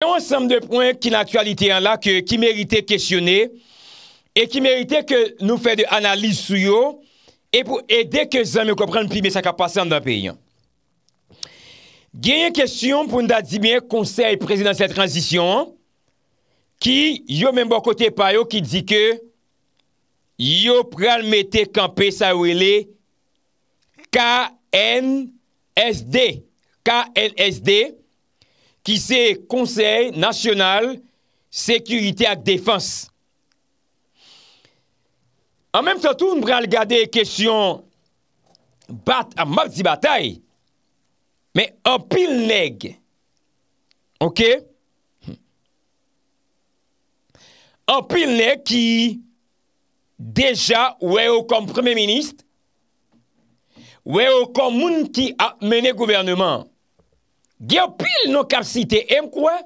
Yon seme de pouen ki l'aktualite yon la ki merite kesyone e ki merite ke nou fe de analise sou yo e pou ede ke zan me kopran pime sa kapase an dan pe yon. Gen yon kesyon pouen da di mye konser e prezidentia transisyon ki yo men bo kote payo ki di ke yo pral mette kanpe sa ou ele K.N.S.D. K.N.S.D. K.N.S.D. ki se konsey, nasyonal, sekurite ak defans. An menm sa tou, nou bral gade, kesyon, bat, an mat di batay, men, an pil neg, ok, an pil neg ki, deja, weyo kom premi minist, weyo kom moun ki ap mene governman, Gye ou pil nou kap site m kwa,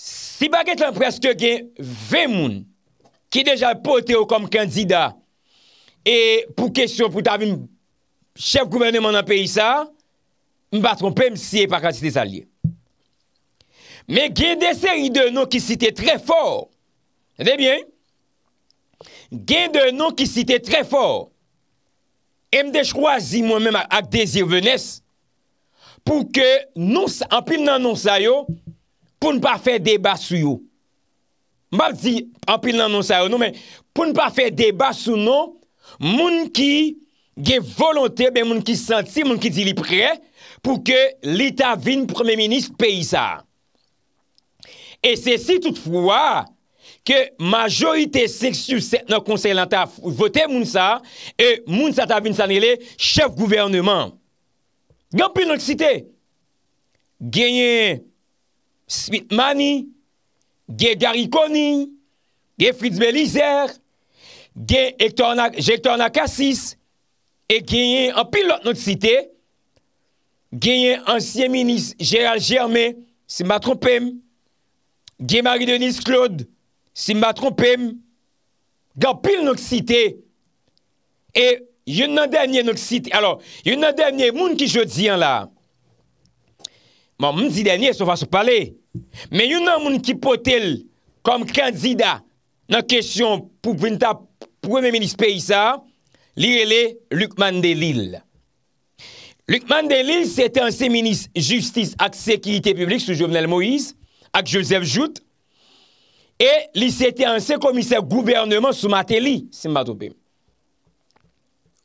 si baget lan preske gen ve moun, ki deja pote ou kom kandida, e pou kesyon pou ta avim chef gouvernement nan peyi sa, m batron pem si e pa kap site sa liye. Me gen de seri de nou ki site tre for, gen de nou ki site tre for, m de chwazi mwen men ak dese venes, pou ke nou, anpil nan non sayo, pou npa fe deba sou yo. Mbap di anpil nan non sayo nou, men, pou npa fe deba sou nou, moun ki ge volonte, men moun ki senti, moun ki di li pre, pou ke lita vin promey minis peyi sa. E se si toutfoua, ke majoyite seksyous nan konsey lanta vote moun sa, e moun sa ta vin sanile, chef gouvernement. Gan pil nòk site, genyen Smith Manny, genyen Gary Conning, genyen Fritz Belizer, genyen Hector Nakasis, e genyen an pilot nòk site, genyen ansyen minis Gérald Germé, si mba trompem, genyen Marie-Denise Claude, si mba trompem. Gan pil nòk site, e... yon nan denye nòk sit, alò, yon nan denye moun ki jò diyan la, moun di denye sou fasyo pale, men yon nan moun ki potel kom kandida nan kesyon pou vinta pou mè menis pey sa, liye le, Lukman de Lille. Lukman de Lille, se te ansè menis justice ak sekirite publik sou Jovenel Moïse, ak Joseph Jout, e li se te ansè komise gouvernement sou Mateli, si mba tope m.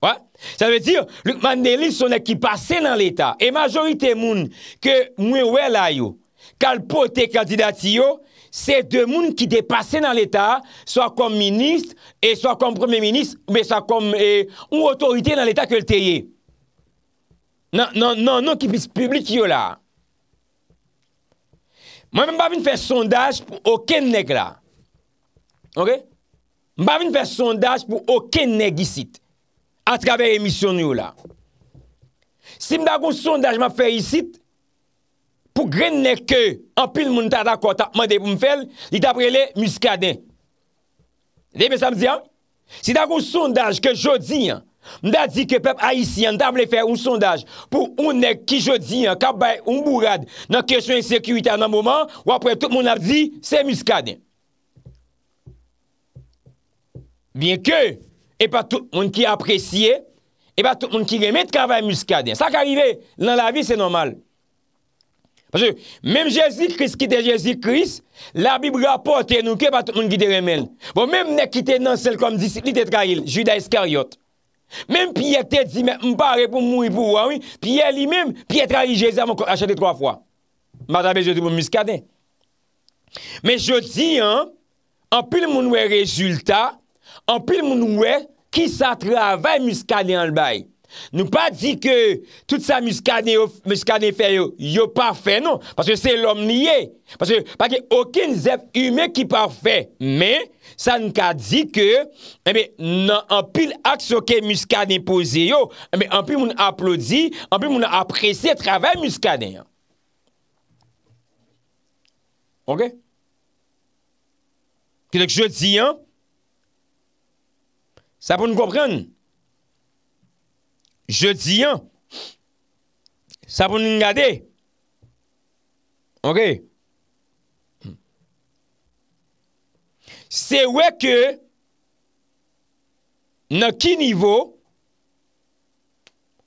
Wè? Ça veut dire, Luc Mandelil sonèk ki pase nan l'Etat e majorite moun ke mwen wè la yo kalpote kandidati yo se de moun ki de pase nan l'Etat soa kom minist e soa kom premier minist ou otorite nan l'Etat ke l'te ye. Nan, nan, nan, nan ki fise publik yo la. Mwen mba vin fè sondaj pou okèn neg la. Ok? Mba vin fè sondaj pou okèn neg isit. a travèr emisyon nou la. Si mdak ou sondaj m a fè yisit, pou gren nèk kè, an pil moun ta da kwa ta mandè pou m fèl, li ta prele muskaden. Li mè sa m zi an? Si mdak ou sondaj ke jodi an, mdak di ke pep a yisi an, ta prele fè ou sondaj, pou ou nèk ki jodi an, ka bay ou m bourad, nan kesyon yon sekurite an an mouman, ou apre tout moun ap di, se muskaden. Vien kè, epa tout moun ki apresye, epa tout moun ki remen traval muskade. Sa ki arive nan la vi, se normal. Pwese, menm Jezikris ki te Jezikris, la bib rapote nouke, epa tout moun ki te remen. Pwese, menm nek ki te nan sel kom disikli te trail, juda eskaryot. Menm piye te di menm, mpare pou moui pou wawin, piye li menm, piye trali Jezikris, achete troa fwa. Mpare tabe, je di pou muskade. Menm, je di, anpil moun wè rezultat, Anpil moun wè, ki sa travè muskane anl bay. Nou pa di ke tout sa muskane fè yo, yo pa fè non. Paske se lom liye. Paske pa ki oken zef yume ki pa fè. Men, sa nou ka di ke, nan anpil akso ke muskane pose yo, anpil eh moun aplodi, anpil moun apresè travè muskane. Ok? Kilek jò di yon, Sa pou nou kopren. Je di yon. Sa pou nou nga de. Ok. Se we ke nan ki nivou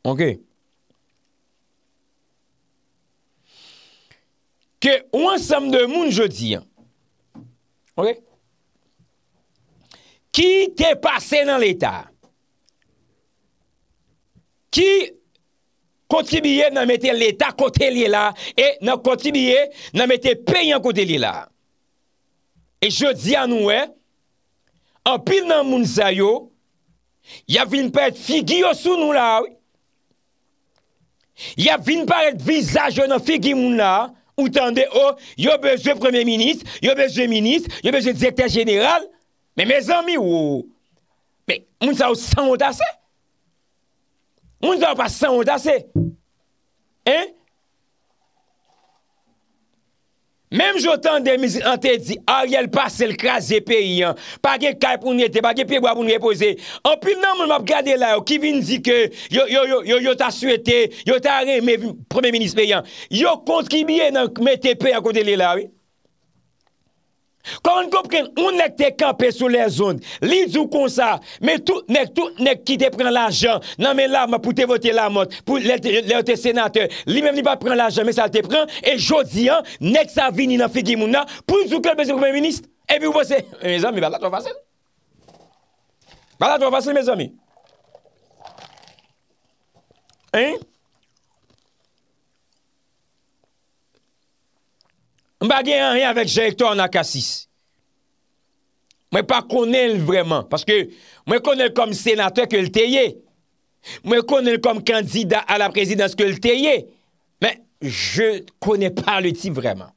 Ok. Ke ou ansam de moun je di yon. Ok. Ok. Ki te pase nan l'Etat? Ki kontibye nan mette l'Etat kote li la? E nan kontibye nan mette peyen kote li la? E je di anouwe, anpil nan moun sayo, ya vin pa et figi yo sou nou la? Ya vin pa et vizaj yo nan figi moun la? Ou tande oh, yo, yo beje premier ministre, yo beje ministre, yo beje dekter general, Mè mè zan mi ou, mè moun sa ou san wot asè? Moun sa ou pa san wot asè? Hè? Mèm jotan de mè zi an te di, a yel pa sel kras zè pe yon, pa gen kaj pou nye te, pa gen piye wap pou nye pose. An pi nan moun mè ap gade la yo, ki vin di ke, yo yo yo yo yo ta su ete, yo ta re mè vim, promem minis pe yon. Yo kont ki biye nan mè te pe an kote le la wey. Kon an kon pren, moun nèk te kampe sou lè zon, li zou konsa, mè tout nèk tout nèk ki te pren l'ajan, nan mè la mè pou te vote la mot, pou lè te senate, li mè mè ni pa pren l'ajan, mè sa te pren, e jodi an, nèk sa vini nan figi moun nan, pou zou kel mè se premier ministre, e bi ou vose, mè zami, bè la to fase, bè la to fase mè zami. m bagay an riyan avèk jayektor an akasis. Mwen pa konen vreman, paske mwen konen kom senatèr ke lteye, mwen konen kom kandida a la prezidans ke lteye, men, je konen parle ti vreman.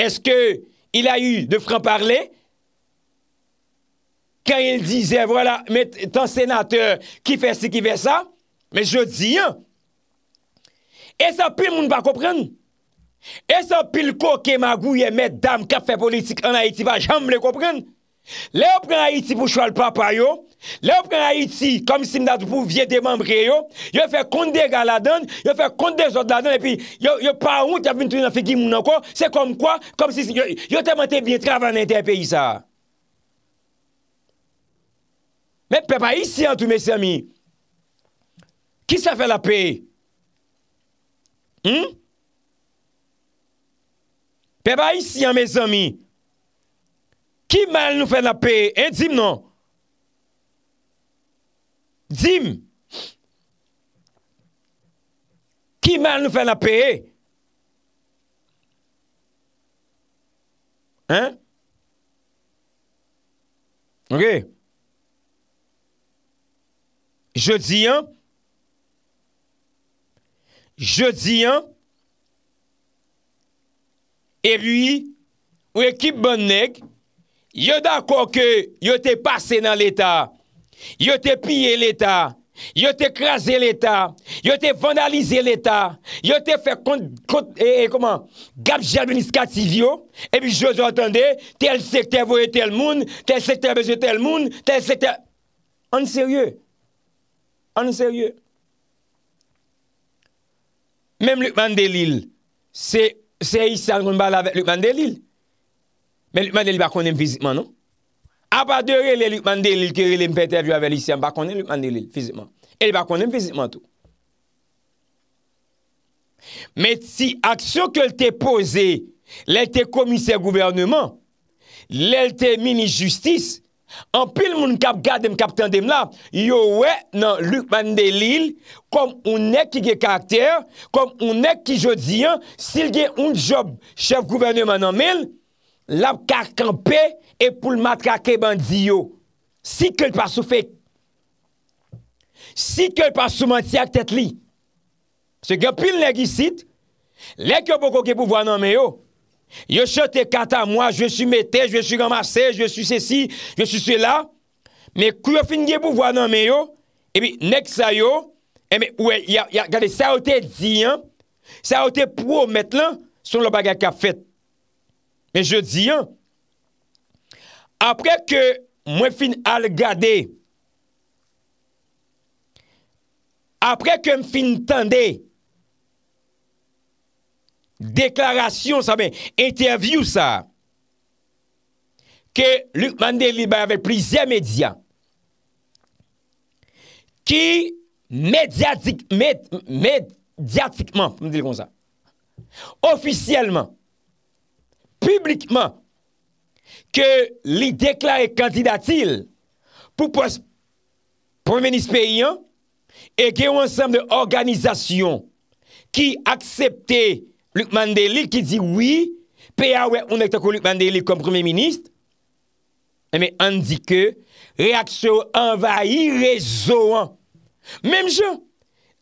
Eske, il a yu de fran parle, kan yil dizè, mwen tan senatèr ki fè se ki fè sa, men, jodi yon. E sa pè moun pa koprenn, E sa pilko ke magou ye met dam kafe politik an Haiti va, jan m le kopren? Le yo pren Haiti pou chwa l papa yo, le yo pren Haiti kom si m datu pou vye deman bre yo, yo fe konde galadan, yo fe konde zotladan, epi yo pa ou te avin tou yon figi moun anko, se kom kwa, kom si si, yo teman te vyen travlan en te peyi sa. Me pepa yisi an tou mesi ami. Ki sa fe la peyi? Hmm? E ba isi an me zami Ki mal nou fè la peye E dim nan Dim Ki mal nou fè la peye An Ok Je di an Je di an Et lui, ou ekip Bonnec, yo d'akor ke yo te pase nan l'Etat, yo te pye l'Etat, yo te kraser l'Etat, yo te vandalize l'Etat, yo te fe kont, kont, e koman, gap jadwini skatizyo, e bi joso atande, tel sekte vwe tel moun, tel sekte vwe tel moun, tel sekte, ane serye, ane serye. Mem lupan de l'il, se ouk, Se yi san kon ba la vek lukman delil. Men lukman delil bak konen fizikman nou. A pa non? de re le lukman delil kere li mpe interview ave li si an bak konen lukman delil fizikman. E li bak konen fizikman tou. Met si akso ke lte pose, lel te komise gouvernement, lel te mini justis, lel te mini justis, An pil moun kap gade m kap tende m la, yo we nan lukman de lil, kom un ek ki ge karakter, kom un ek ki jodi an, sil ge un job chef gouvernement nan men, la kar kampe e pou l matra ke bandi yo, si ke l pa sou fek, si ke l pa sou manti ak tet li, se gen pil negi sit, lek yo poko ke pou vwa nan men yo, Yo chote kata mwa, jwe su mette, jwe su ramase, jwe su sesi, jwe su sela. Me kou yo fin ge pou vwa nan me yo, e bi, nek sa yo, e bi, we, ya, ya, gade, sa ote diyan, sa ote pou mette lan, son lo bagay ka fet. Me jwe diyan, apre ke mwen fin algade, apre ke m fin tende, deklarasyon sa men, eterviou sa, ke Luke Mandel li bè avè plizè medyan, ki medyatikman, mwen dil kon sa, ofisyelman, publikman, ke li deklarè kandidatil, pou pou venis peyi an, e gen wensam de organizasyon ki akseptè Lukman Deli ki di wii, pe ya wè, unèk te ko Lukman Deli kom premi minist, eme an di ke, reaksyon an vayi rezoan. Mèm jè,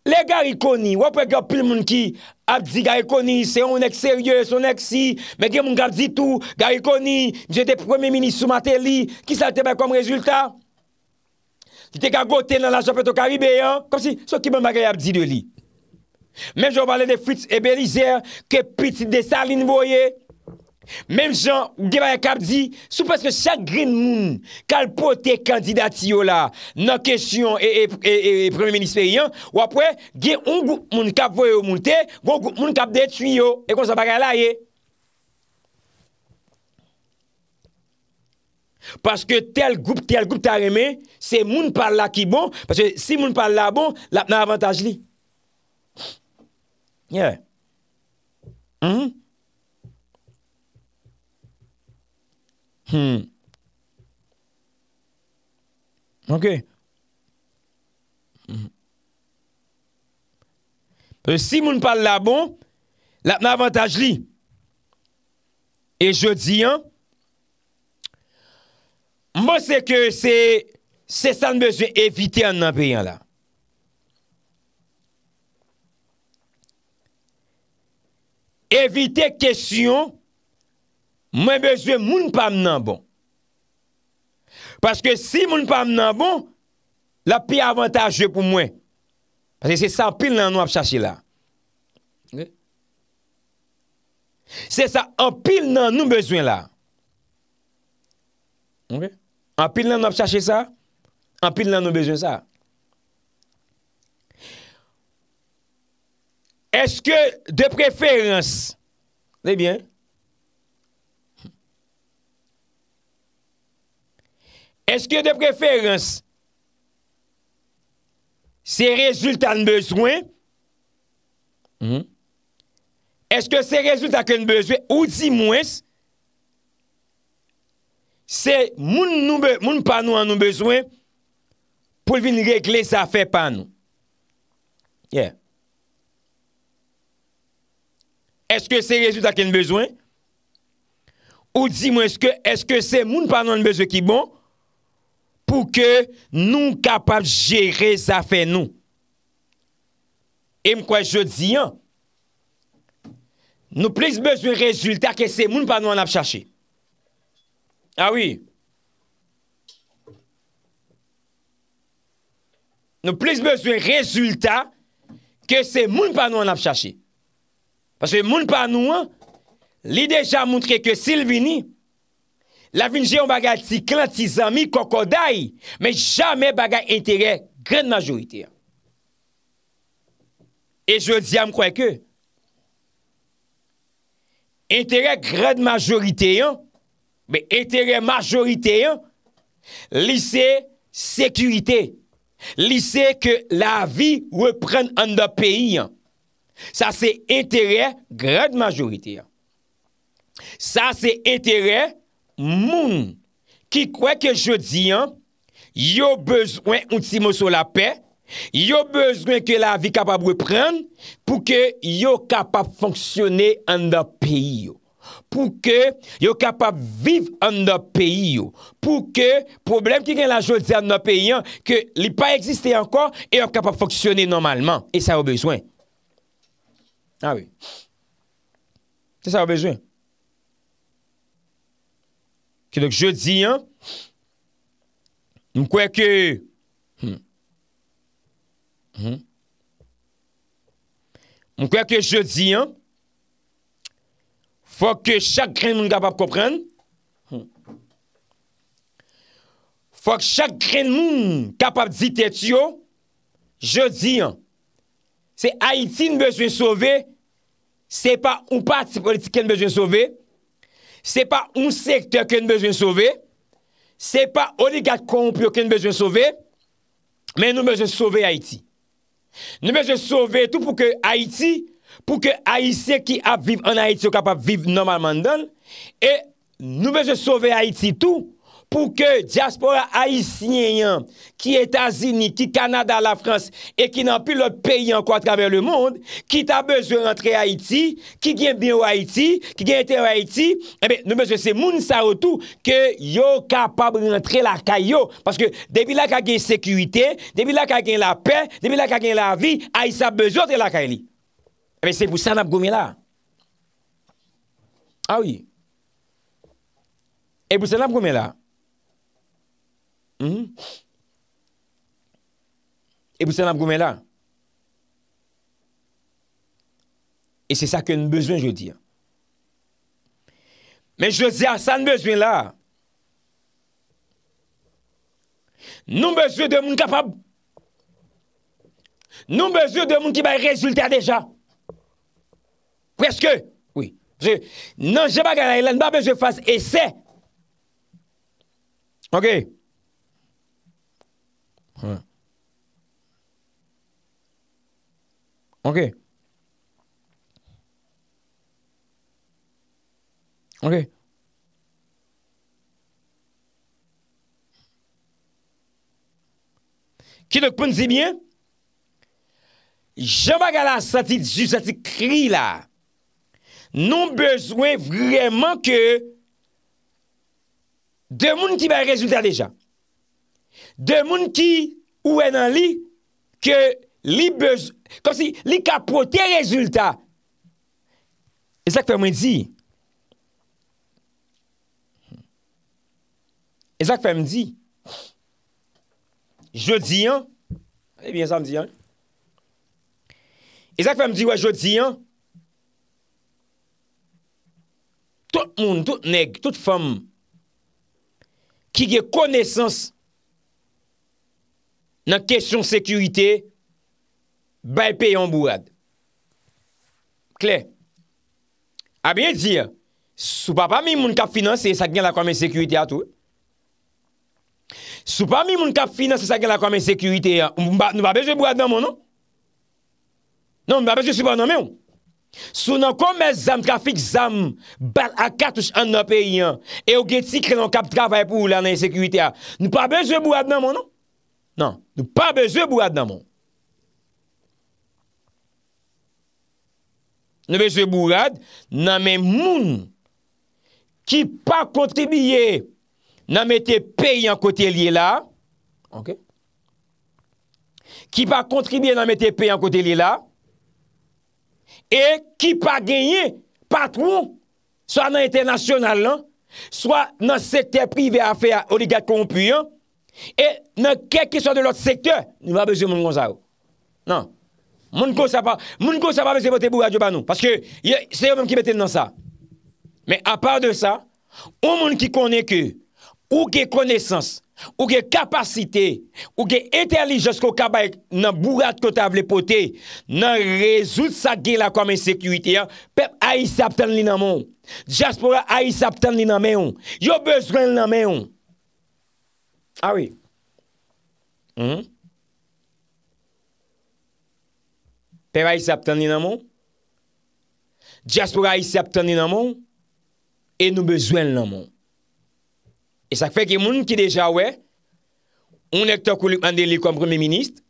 lè Garikoni, wè pè gèpil moun ki, ap di Garikoni, se yon nèk seryòs, se yon nèk si, mè gèm moun gar di tou, Garikoni, mè jè te premi minist sou matè li, ki sa te bè kom rezultat, ki te ga gotè nan la jopè tou Karibè, kom si, sou ki mè mè gè ap di de li. Mem jan w pale de frits e belizer, ke piti de salin voye, mem jan, ge baye kap di, sou peske chak grin moun, kalpote kandidati yo la, nan kesyon e, e, e, e premi menisperiyan, w apwe, ge un goup moun kap voye yo moun te, goun goup moun kap de tuyo, e kon sa bagay la ye. Paske tel goup, tel goup ta reme, se moun pal la ki bon, paske si moun pal la bon, la pna avantaj li. Hmm? Hmm. Hmm. Si moun pal la bon, la mna avantaj li. E jodi an, mwen se ke se san mwen se evite an nan peyan la. Evite kesyon, mwen bezwe moun pa mnen bon. Paske si moun pa mnen bon, la pi avantage je pou mwen. Paske se sa anpil nan nou ap chache la. Se sa anpil nan nou bezwen la. Anpil nan nou ap chache sa, anpil nan nou bezwen sa. eske de preferens, debyen, eh eske de preferens, se rezult an bezwen, mhm. eske se rezult ak an bezwen, ou di mwens, se moun panou an nou bezwen, pou vin regle sa fe panou. Yeh. Eske se rezultat ken bezwen? Ou di mwen eske se moun panon bezwen ki bon pou ke nou kapap jere zafen nou? E mkwa jodi an, nou plis bezwen rezultat ke se moun panon ap chache. Awi. Ah nou plis bezwen rezultat ke se moun panon ap chache. Paske moun pa nou an, li deja moun tre ke Silvini, la vinje yon baga ti klant, ti zami, kokoda yon, men jame baga entere grèd majorite yon. E jò diyan mkwen ke, entere grèd majorite yon, men entere majorite yon, li se sekurite, li se ke la vi wè pren an da peyi yon. Sa se entere grad majorite an. Sa se entere moun ki kwe ke jodi an, yo bezwen un timo sou la pe, yo bezwen ke la vi kapab we pren, pou ke yo kapab fonksyone an da peyi yo. Pou ke yo kapab viv an da peyi yo. Pou ke problem ki gen la jodi an da peyi an, ke li pa egziste ankon, yo kapab fonksyone normalman, e sa yo bezwen. Awi. Tè sa wabèjè. Kè lòk jò di yon, mkwè kè, mkwè kè jò di yon, fò kè chak gren moun kapap kopren, fò kè chak gren moun kapap ditè tiyo, jò di yon, Se Haiti nou bejwen sove, se pa ou parti politikè nou bejwen sove, se pa ou sektè ke nou bejwen sove, se pa oligat konpyo ke nou bejwen sove, men nou bejwen sove Haiti. Nou bejwen sove tout pou ke Haiti, pou ke Haitien ki ap viv an Haiti ou kap ap viv normalman dan, e nou bejwen sove Haiti tout. pou ke diaspora Haitien ki Etasini, ki Kanada, la Frans e ki nan pi lòt peyi an kwa traver le moun, ki ta bezo rentre Haiti, ki gen bin ou Haiti, ki gen ten ou Haiti, nou bezo se moun sa wotou ke yo kapab rentre la kay yo, paske debi la ka gen sekuité, debi la ka gen la pe, debi la ka gen la vi, Hait sa bezo te la kay li. Ebe se pou sen ap gome la. Awi. E pou sen ap gome la. E pou sen ap gome la. E se sa ke n bezwen je di. Men je di non, a sa n bezwen la. Nou bezwen de moun kapab. Nou bezwen de moun ki bay rezultat deja. Pweske. Oui. Nan se pa gana. E lan ba bezwen fase. E se. Ok. Ok. Ok Ok Kido kpon zibyen Jamakala sati di su Sati kri la Non bezwen vreman ke De moun ki bay rezultat deja de moun ki ou enan li, ke li kapote rezultat. E zak fèm di, e zak fèm di, jodi an, e zak fèm di wè jodi an, tout moun, tout neg, tout fèm, ki ge konesans an, nan kesyon sekurite, bel peyon bou ad. Klee, a bie di, sou pa pa mi moun kap finanse, sa gen la kwa men sekurite a tou. Sou pa mi moun kap finanse, sa gen la kwa men sekurite a, nou pa bejè bou ad nan moun nou. Nou, nou pa bejè sou pa nan men ou. Sou nan kwa men zam trafik zam, bel akatous an nan peyi an, e ou gen tsi krenon kap travay pou lan nan sekurite a, nou pa bejè bou ad nan moun nou. nan, nou pa beze bourade nan moun. Nou beze bourade nan men moun ki pa kontribiye nan mette peyi an kote liye la, ki pa kontribiye nan mette peyi an kote liye la, e ki pa genye patrou, so anan internasyonal lan, so anan sekte prive afe a oligat konpuyen, E nan kèk ki sò de lòt sektè, ni mwa bezè moun kon sa ou. Nan, moun kon sa pa, moun kon sa pa bezè bote bourad yo ban nou. Paske, se yo mwen ki betè nan sa. Men a par de sa, ou moun ki konè ke, ou ge koneysans, ou ge kapasite, ou ge etelijosko kabay nan bourad kota avle pote, nan rezout sa ge la kwa men sekwite. Pep a yi sapten li nan moun. Djaspora a yi sapten li nan mè yon. Yo bezwen nan mè yon. Awi. Pera isap tani nanmou. Djaswou ga isap tani nanmou. E nou bezwen nanmou. E sak fe ke moun ki deja we. Un ek to kou li mande li kom premi ministre.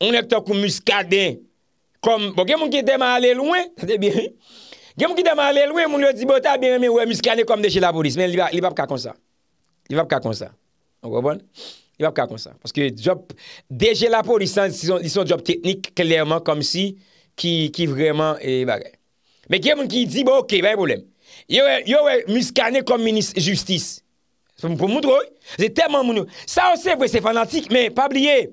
Un ek to kou muska de. Kom bo gen moun ki dema alel we. Gen moun ki dema alel we moun yo di bota. Ben we muska de kom de chila Boris. Men li vap ka konsa. Li vap ka konsa. Yon wap ka kon sa. Paske job, deje la polisan, dison job teknik, klerman, kom si, ki vreman, e bagay. Mek yon moun ki di, bo, ok, yon wè muskane kom minist justice. Pou moun drou, zè temman moun nou. Sa ou se vwe, se fanatik, men, pa blye.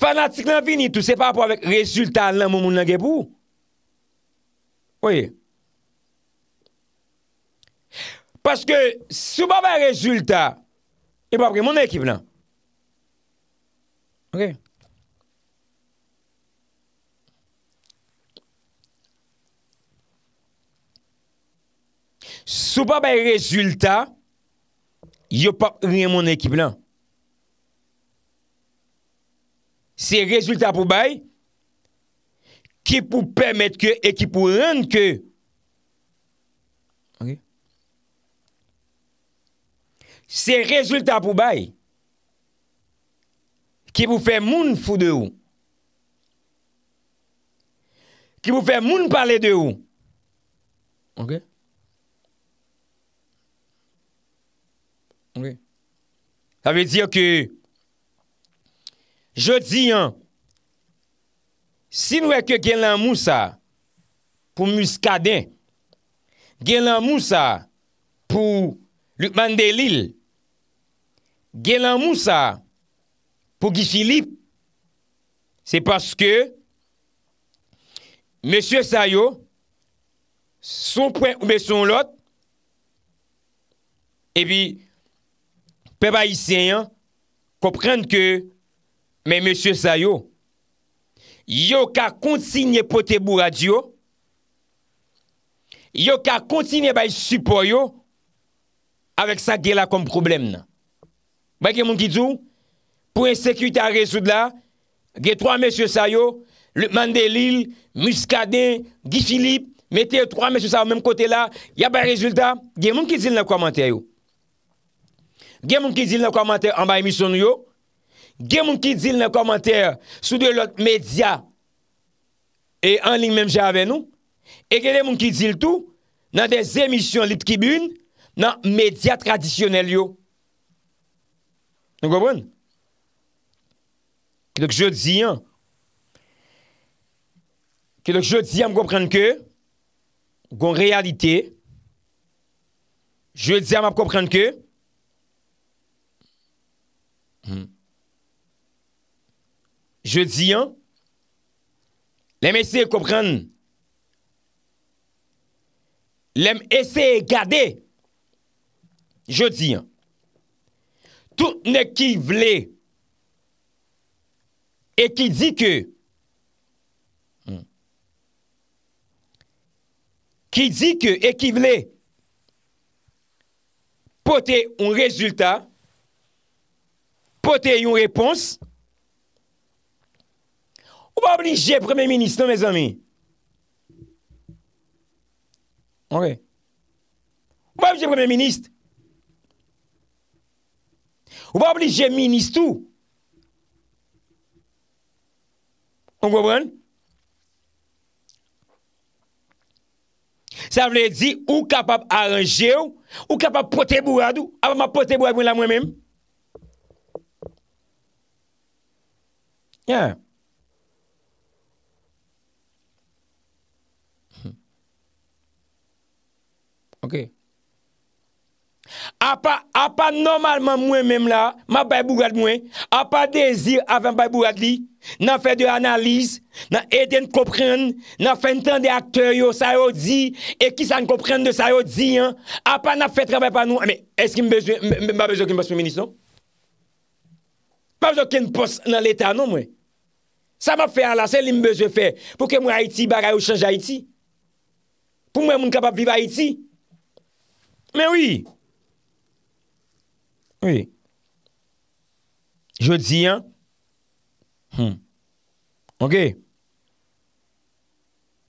Fanatik nan fini, tou se pa pou avèk rezultat nan moun moun nan gèpou. Oye. Paske, sou ba vè rezultat, yo e pa prie moun ekip lan. Ok. Sou pa bay rezultat, yo pa prie moun ekip lan. Se rezultat pou bay, ki pou pèmèd ke, e ki pou rèn ke, e ki pou rèn ke, Se rezultat pou bay, ki pou fe moun fou de ou. Ki pou fe moun pale de ou. Ok. Ok. Sa ve diyo ki, je diyan, si nou e ke gen lan mousa, pou muskade, gen lan mousa, pou lukman delil, Gela moun sa pou ki filip, se paske monsye sa yo, son pre oube son lot, epi pe ba yi seyan, koprende ke men monsye sa yo, yo ka kontinye pote bou radio, yo ka kontinye bayi supo yo, avek sa gela kom problem nan. ba gen moun ki djou, pou en sekwita re sou dla, gen 3 mèsyo sa yo, Mandelil, Muscadet, Gifilip, mette 3 mèsyo sa ou mèm kote la, ya bay rezultat, gen moun ki djil nan komantè yo. Gen moun ki djil nan komantè an ba emisyon yo, gen moun ki djil nan komantè sou de lot mèdia e an lin mèm javè nou, e gen moun ki djil tou, nan de zemisyon lit kiboun, nan mèdia tradisyonel yo. Nè gwa bon? Kèdèk jè di yon. Kèdèk jè di yon m kòprenn kè. Gon realite. Jè di yon m kòprenn kè. Hmm, jè di yon. Lèm ese kòprenn. Lèm ese gade. Jè di yon. tout ne qui voulait et qui dit que hmm. qui dit que et qui voulait porter un résultat, porter une réponse, ou pas obligé, Premier ministre, mes amis. Ok. Ou pas obligé, Premier ministre, Ou wap li jemini stou? Ou wap wan? Sa vle di, ou kapap aranje ou, ou kapap pote bou adou, ap ap pote bou agwen la mwen men? Yeah. Hmm. Ok. Ok. A pa, a pa normalman mwen menm la, ma baybou gade mwen, a pa dezir avan baybou gade li, nan fe de analize, nan eden kopren, nan fen tan de akteur yo sa yo di, e ki san kopren de sa yo di, a pa nan fe trebepan nou, a me, eski mbezwe, mba bezwe ki mbos pweminist nou? Mba bezwe ki mbos nan l'Etat nou mwen? Sa mba fe ala, se li mbezwe fe pou ke mwen Haiti bagay ou chanj Haiti? Pou mwen moun kapap viv Haiti? Men wii! Je di an hmm. Ok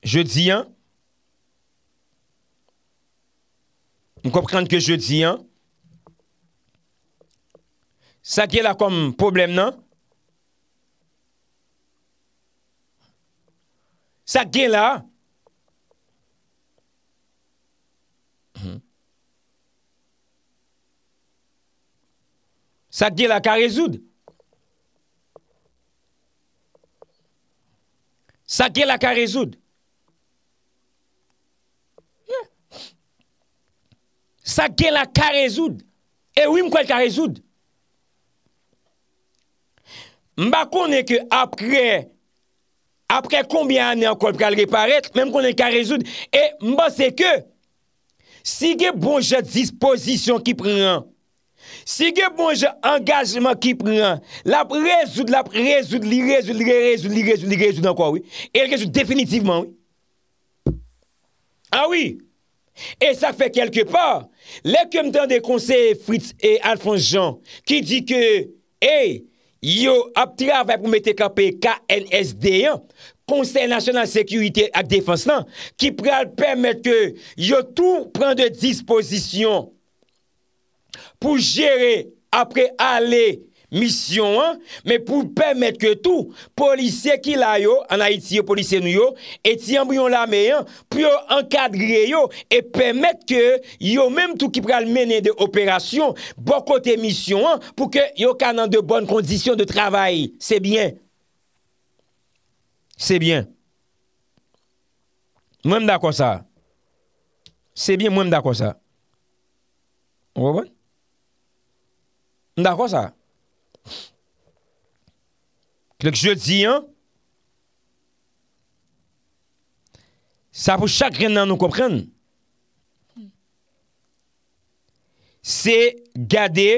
Je di an M kouprende ke je di an Sa gen la kom problem nan Sa gen la Sa ke la ka rezoud? Sa ke la ka rezoud? Sa ke la ka rezoud? E wim kwa l ka rezoud? Mba konen ke apre, apre konbyan ane an kol pral reparet, menm konen ka rezoud, e mba se ke, si ge bon jad dispozisyon ki pren ane, Si ge bonje angajman ki pran, la prezout, la prezout, li rezout, li rezout, li rezout, li rezout, nan kwa, oui? E rezout definitivman, oui? Ah, oui! E sa fe kelke par, le kèm dan de konsey Fritz e Alfon Jean, ki di ke, hey, yo aptirave pou mette kapè KNSD1, Konsey National Security ak Defenslan, ki pran pèmèt ke yo tou pran de disposisyon pou jere apre ale misyon an, men pou pwemet ke tou, polise ki la yo, an a iti yo, polise nou yo, eti yon bou yon la meyen, pou yo ankadre yo, et pwemet ke yo menm tou ki pral mene de operasyon, bo kote misyon an, pou ke yo kanan de bon kondisyon de travay, se bien. Se bien. Mwenm da kwa sa. Se bien mwenm da kwa sa. Mwenm da kwa sa. Mwenm da kwa sa. Nda kwa sa? Klo k jodi an? Sa pou chak ren nan nou kompren. Se gade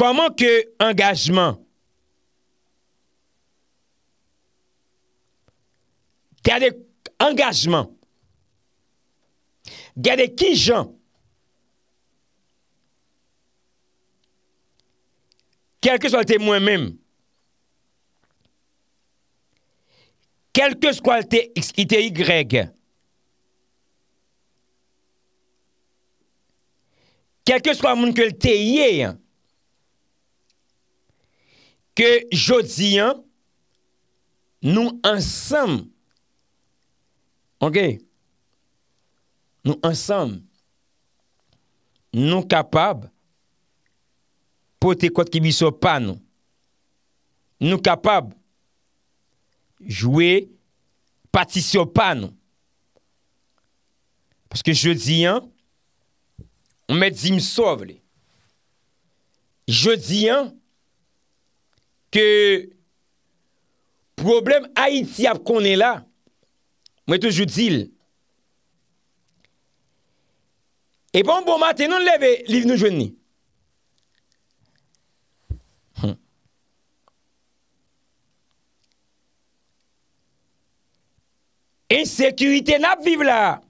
koman ke engajman? Gade engajman? Gade ki jan? Gade ki jan? kelke swa lte mwen menm, kelke swa lte x ite y, kelke swa mwen ke lte y, ke jodi, nou ansam, nou ansam, nou kapab, pote kwa kibis yo panon. Nou kapab jwè pati si yo panon. Pweske jwè diyan, mè di msov lè. Jwè diyan ke problem haitia p konè la, mwè tou jwè diyan. E bon bon maten, nou lè vè liv nou jwè nè. Insécurité n'a vive là.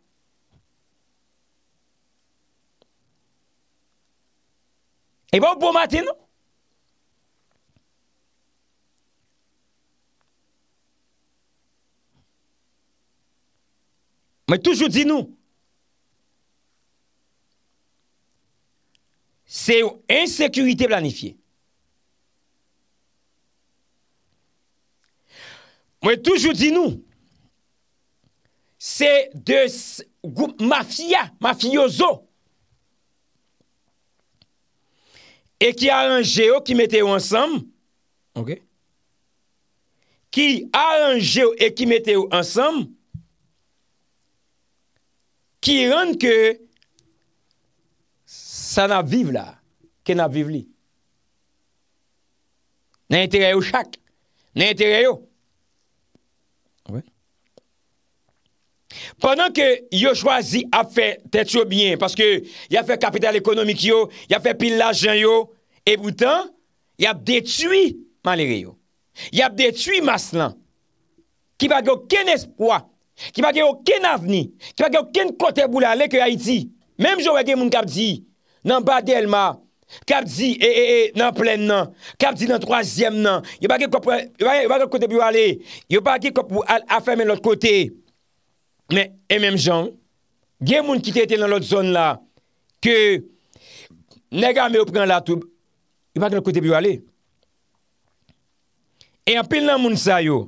Et bon, bon matin, Mais toujours dis nous, c'est insécurité planifiée. Mais toujours dis nous, Se de group mafya, mafyozo, e ki aranje ou ki mete ou e ansam, ki aranje ou e ki mete ou ansam, ki rande ke sa nap vive la, ke nap vive li. Nan entere ou chak, nan entere ou. Pendan ke yo chwazi ap fe tetyo byen, paske yo ap fe kapital ekonomik yo, yo ap fe pil lajan yo, e boutan, yo ap detui malere yo. Yo ap detui mas lan. Ki bagyo ken espwa, ki bagyo ken avni, ki bagyo ken kote boulale ke Haiti. Mem jowe gen moun kap di, nan badel ma, kap di ee eh, ee eh, ee eh, nan plen nan, kap di nan troasyem nan, yo bagyo kote boulale, yo bagyo kote boulale, Men, e menm jan, gen moun ki te ete nan lot zon la, ke nega me ou pran la toub, y pa gen kote bi wale. E apel nan moun sa yo,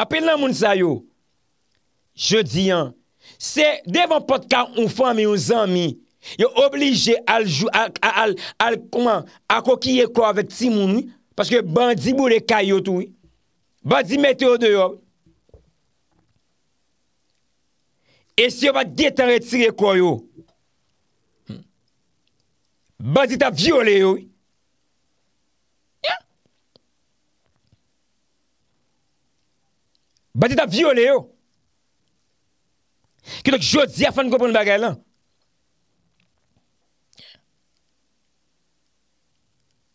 apel nan moun sa yo, je di yan, se devan potka ou fami ou zanmi, yo oblije al kwa ki ye kwa vet ti moun, paske bandi moun le kayo tou, bandi metyo de yo, E se yo pa detan retire kwa yo, bazit a viole yo. Bazit a viole yo. Kyo do ki jote zi a fan kompren bagay lan.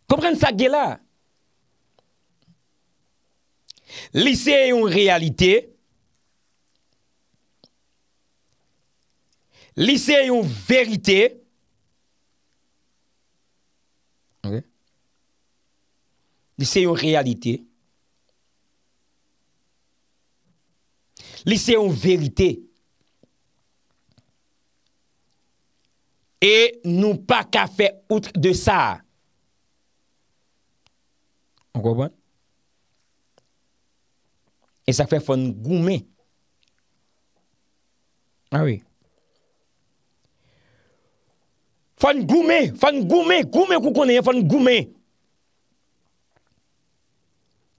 Kompren sa gela. Kompren sa gela. Liseye yon realite... Li se yon verite. Li se yon realite. Li se yon verite. E nou pa ka fe outre de sa. An kwa bon? E sa fe fon goume. A ah oui. Fon goume, fon goume, goume kou koneye, fon goume.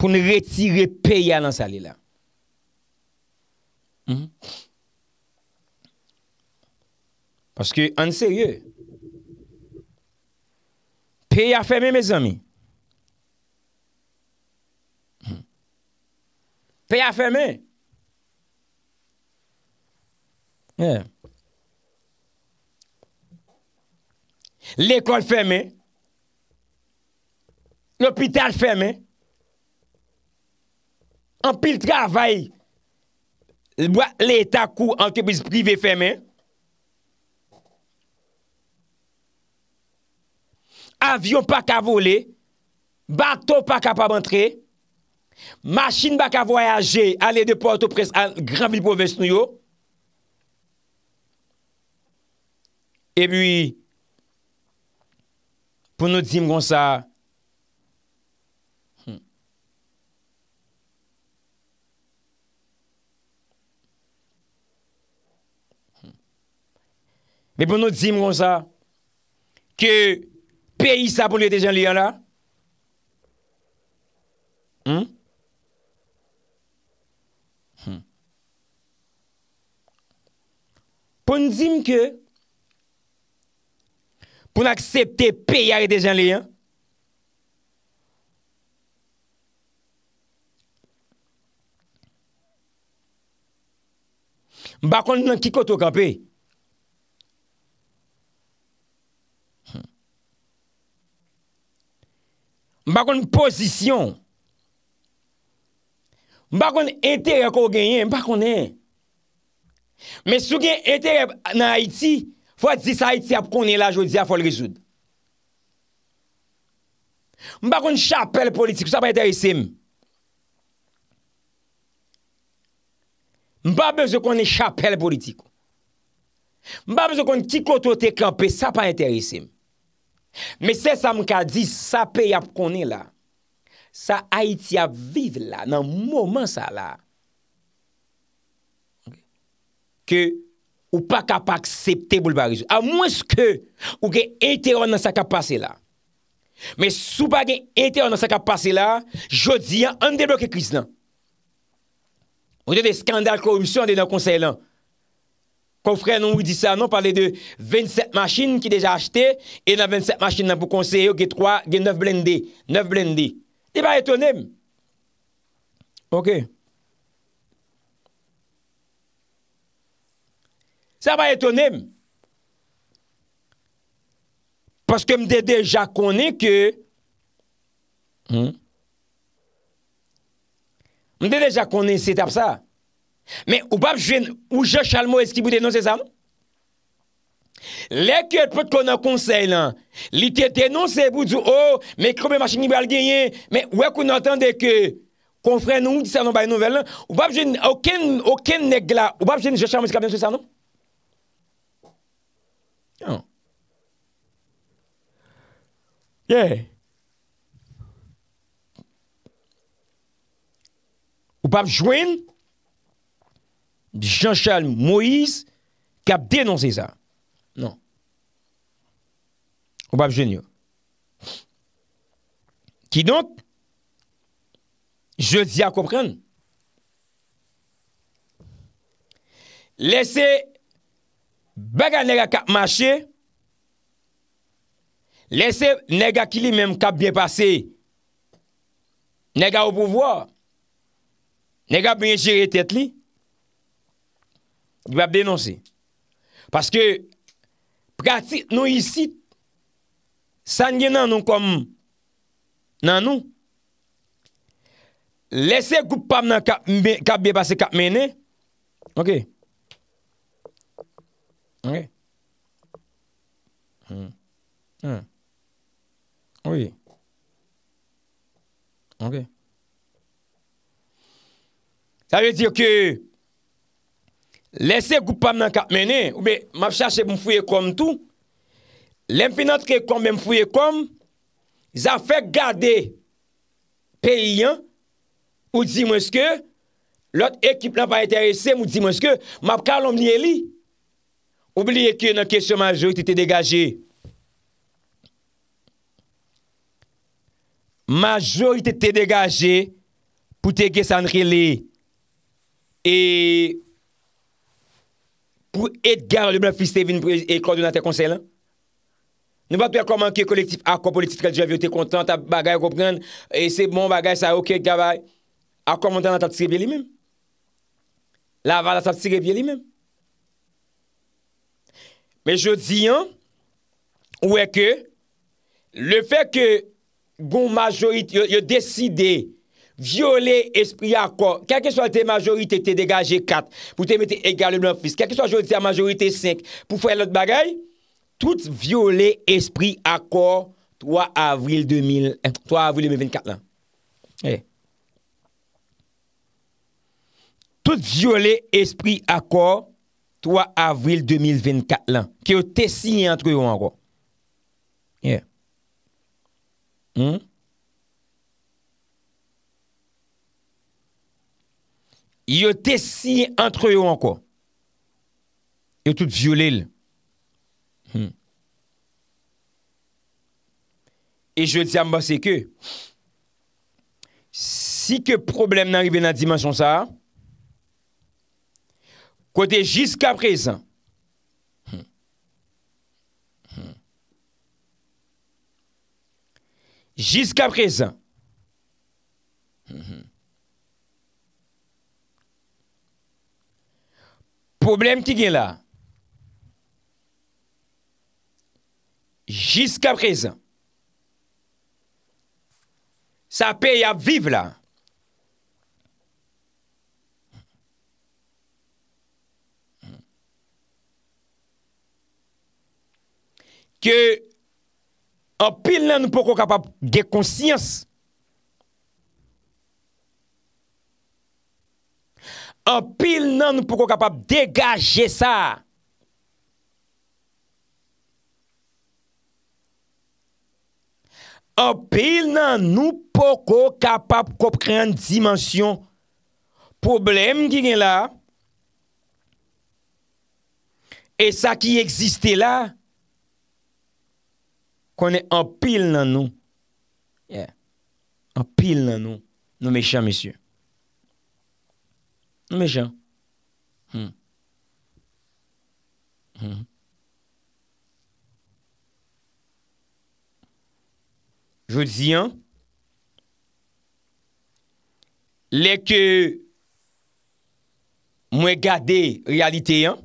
Poun retire peya nan sali la. Hmm? Paske an serye. Peya feme, me zami. Hmm? Peya feme. Fon goume. l'ekol fèmè, l'opital fèmè, anpil travay, l'état-coup ankebis privé fèmè, avyon pa ka vole, bato pa ka pabantre, masin pa ka voyaje, ale de porto pres, an granvi povesnou yo, e mi... Poun nou dzim kon sa, mwen hmm. hmm. nou dzim kon sa, ke peyi sa pou liye dejan liye la, mwen hmm? nou dzim ke, pou nan aksepte pe yare de jan le yon. Mbakon nan kiko to kape. Mbakon posisyon. Mbakon entere ko genyen. Mbakon en. Men sou gen entere nan Haiti, Fwa di sa iti ap konen la jodi a fol rezoud. Mba kon chapel politikou, sa pa enteresim. Mba bezo kon chapel politikou. Mba bezo kon kiko to te kampe, sa pa enteresim. Mbe se sa mka di, sa pe yap konen la, sa a iti ap vive la, nan mwoman sa la, ke... Ou pa kapak septe boule barizou. A mwes ke ou gen eteron nan sakap pase la. Men souba gen eteron nan sakap pase la, jodi an, an de bloke kriz nan. Ou gen de skandal korupsyon an de nan konsey lan. Konfren nou ou di sa nan, pale de 27 machin ki deja achete, e nan 27 machin nan pou konsey yo, gen 3, gen 9 blende, 9 blende. Di ba etonem. Ok. Ok. sa va etonem. Paske mde deja konen ke, hmm, mde deja konen set ap sa, men ou bab jwen ou joshalmo eski bou denonsen sa nou? Lè ke et pot konen konsey lan, li te denonsen bou zou, oh, me krebe machini bal genyen, men wè konen atende ke, konfren nou disa nou bay nouvel lan, ou bab jwen oken negla, ou bab jwen joshalmo eski pou denonsen sa nou? Ou pa pjwen, Jean Charles Moïse, kap denonsè sa. Non. Ou pa pjwen yo. Ki donk, je di akopren. Lese, beka nega kap manche, Lese nega ki li menm kap biye pase. Nega ou pou vwa. Nega biye jire tet li. Di bab denose. Paske pratik nou isi. Sanye nan nou kom nan nou. Lese koupap nan kap biye pase kap mene. Ok. Ok. Ok. Hmm. Hmm. Ouye. Ok. Sa ve diyo ke lese goupam nan kap mene oube map chache pou mfouye kom tout lem finot ke kom be mfouye kom zafek gade peyi an ou di mwen ske lot ekip nan pa etere se mwen di mwen ske map kalom li eli oubliye ke nan kesye majou ti te degaje majorite te degaje pou te ge sanre li e pou et gare le blan fise te vin e kodou nan te konsey lan. Nou batou akwa manke kolektif akwa politikal javyo te kontan ta bagay kopren e se bon bagay sa ok gavay akwa manke nan tatis ge bie li men. La vada tatis ge bie li men. Me jodi an ou e ke le fe ke bon majorite yo deside viole espri akor kakè sou a te majorite te degaje 4 pou te mette egale blan fis kakè sou a majorite a majorite 5 pou fwe lout bagay tout viole espri akor 3 avril 2024 eh. tout viole espri akor 3 avril 2024 ki yo te si yon 3 avril 2024 Hmm? yo te si entro yo an kwa, yo tout violel, hmm. e jo ti amba se ke, si ke problem nanrive nan dimensyon sa, kwa te jiska prez, sa, jusqu'à présent. Mhm. Problème qui est là. Jusqu'à présent. Ça paye à vivre là. Que A pil nan nou poko kapap de konsyans. A pil nan nou poko kapap degaje sa. A pil nan nou poko kapap kop krean dimensyon. Problem ki gen la. E sa ki existe la. konè anpil nan nou, anpil nan nou, nou me chan, misyon. Nou me chan. Hmm. Hmm. Je di an, lè ke mwen gade realite an,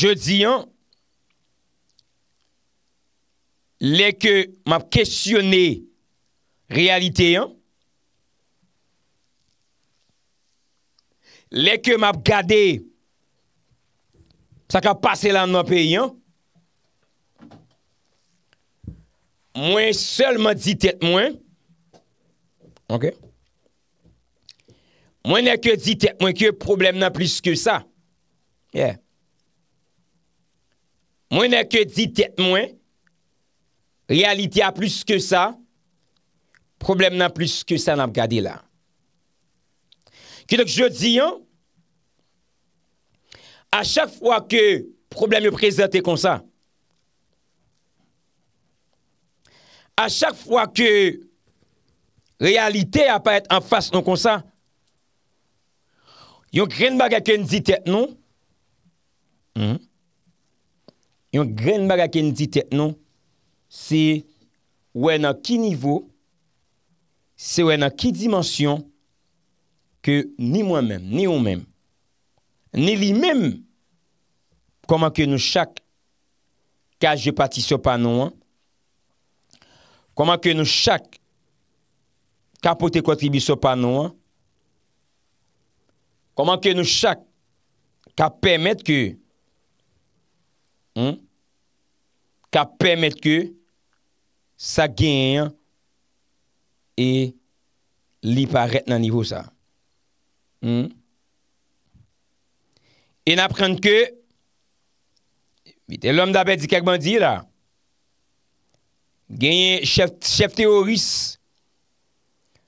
je di an, Lè kè m ap kèsyonè rèalite yon. Lè kè m ap gade sa ka pase lan nan pe yon. Mwen sel m a di tèt mwen. Mwen nè kè di tèt mwen ki yon problem nan plus ke sa. Mwen nè kè di tèt mwen Realite a plus ke sa, problem nan plus ke sa nan gade la. Kido k jodi an, a chak fwa ke problem yo prezente kon sa, a chak fwa ke realite a pa et an fas non kon sa, yon gren baga ken di tet non, hmm? yon gren baga ken di tet non, se wè nan ki nivou, se wè nan ki dimansyon, ke ni mwen men, ni ou men, ni li men, koman ke nou chak, ka je pati so panon, koman ke nou chak, ka pote kontribi so panon, koman ke nou chak, ka pèmèt ke, hmm, ka pèmèt ke, sa genyen e li paret nan nivou sa. Hmm? E naprenke, vite lom dabè di kèk bandi la, genyen chef teoris,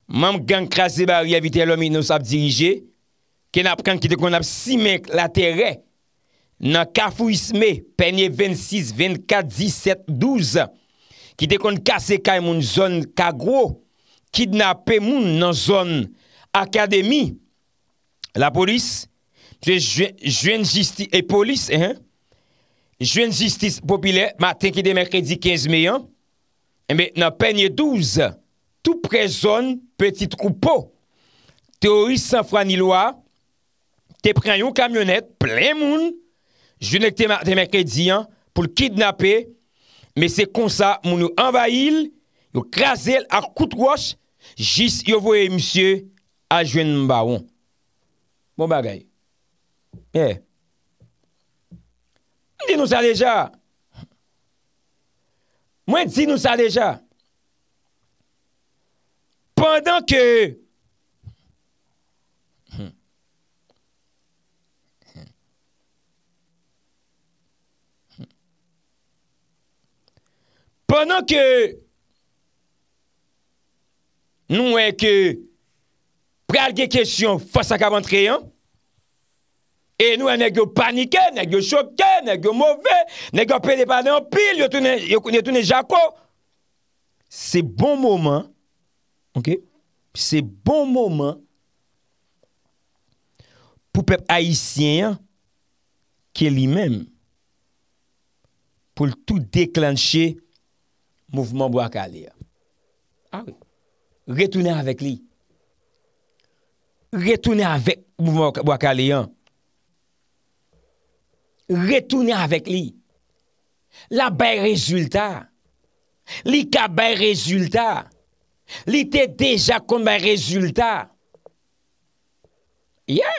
mam gen krasi bari a vite lom inous ap dirije, ke naprenke ki de kon ap si menk la tere, nan kafou isme, penye 26, 24, 17, 12 an, Ki de kon kase kay moun zon kagwo. Kidnapè moun nan zon akademi. La polis, jwen jistis, e polis, eh, jwen jistis popile, eh, ma te ki de mè kredi 15 meyan. E me nan penye 12, tout prezon, petit troupeau. Te oris san franilwa, te preyon kamyonet, plè moun. Jwen ek te mè kredi an, pou kidnapè moun. Me se konsa moun nou anvayil, yo krasel ak kout wos, jis yo voye msye a jwen mba won. Moun bagay. Ye. Mwen di nou sa leja. Mwen di nou sa leja. Pendan ke... bonan ke nou e ke pral ge kèsyon fòs ak avan tre yon, e nou e nè gyo panike, nè gyo chokke, nè gyo mowè, nè gyo pè de panè anpil, yon toune jako, se bon mouman, se bon mouman, pou pep haisyen, ke li mèm, pou l tout deklanchè, Mouvment Bwakale ya. Awi. Ah Retounen avèk li. Retounen avèk mouvment Bwakale ya. Retounen avèk li. La bè rezultat. Li ka bè rezultat. Li te deja kon bè rezultat. Ya.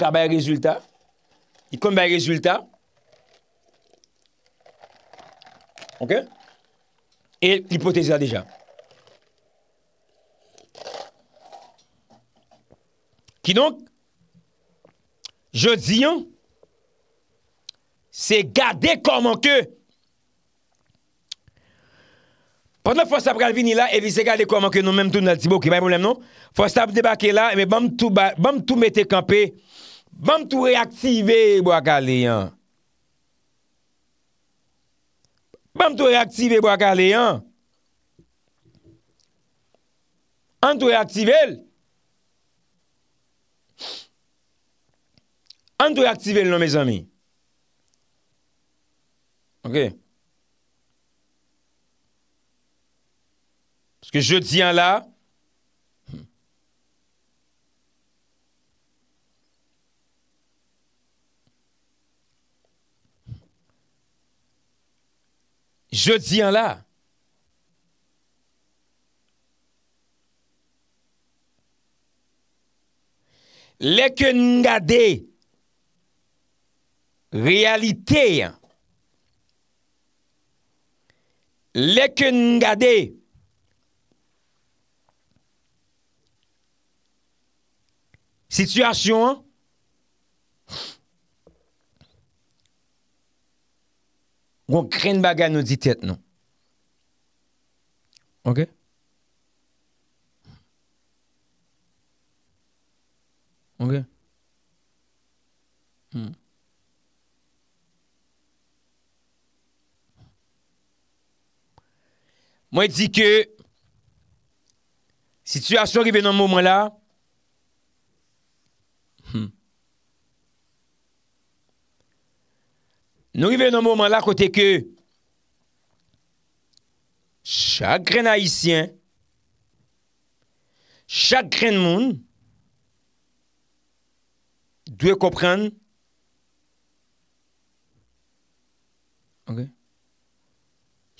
Ka bè rezultat. Kon bè rezultat. Ok? Et l'hypothese a deja. Ki donk, jodi an, se gade koman ke. Pat nou fos ap galvini la, evi se gade koman ke nou menm tou nan tibou ki bay problem nou. Fos ap debake la, eme bam tou mette kampe, bam tou reaktive, bo akal li an. an tou reaktive pou ak ale yon? An tou reaktive l? An tou reaktive l nou, mes ami? Ok. Ske je tiyan la, Je di yon la. Lek yon nga de. Realite yon. Lek yon nga de. Situasyon an. on craint de nous dit tête non. OK OK hmm. Moi, je dis que situation arrive dans un moment là, Nou y ve yon mouman la kote ke chak gren haisyen, chak gren moun, dwe kopren,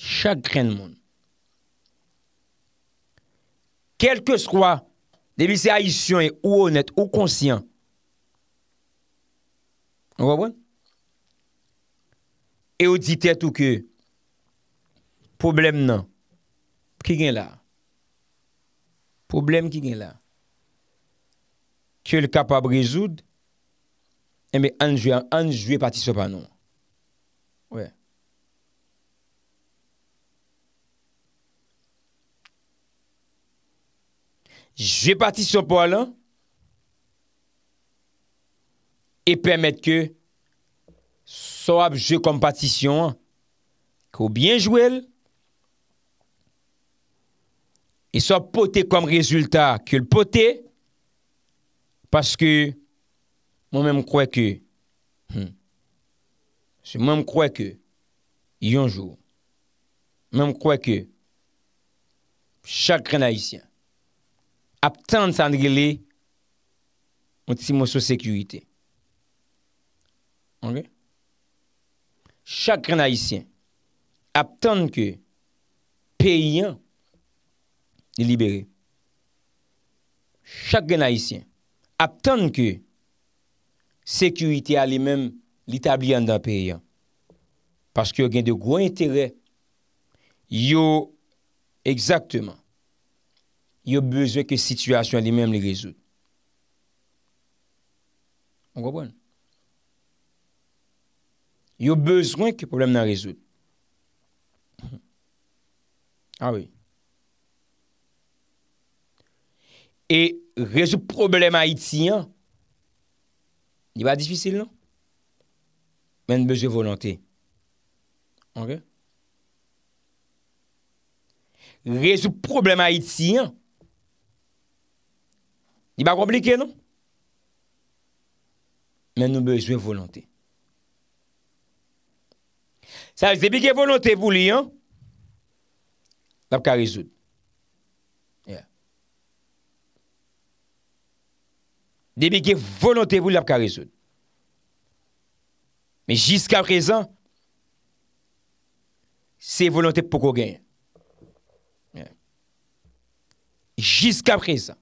chak gren moun. Kelke swa, debi se haisyen ou honet ou konsyen, ou wabwen, Eoditet ou ke problem nan. Ki gen la? Problem ki gen la? Ke l kapab rezoud e me anjwe pati sopa nan. Ouè. Jwe pati sopa lan e permet ke sa wap je kompati syon, ko bien jwel, e sa pote kom rezultat ke l'pote, paske mwen mwen mwen kwe ke, hmm, mwen mwen mwen kwe ke, yonjou, mwen mwen mwen kwe ke, chakren haisyen, ap tante sandri li, mwen ti mwen sou sekurite. Chak gen haisyen aptan ke peyyan li libere. Chak gen haisyen aptan ke sekurite alimem li tablyan dan peyyan. Paske yo gen de gwa interè. Yo, ekzaktman, yo bezwe ke situasyon alimem li rezou. On gwa bon? On gwa bon? Il y a besoin que le problème soit résoudre. Ah oui. Et résoudre le problème haïtien, il pas difficile, non? Mais il a besoin de volonté. OK? Résoudre le problème haïtien, il pas compliqué, non? Mais nous avons besoin de volonté. Sebege volantevou li an, la ap ka rezoud. Ya. Sebege volantevou la ap ka rezoud. Me jiska prezant, se volantev pou kou gen. Jiska prezant.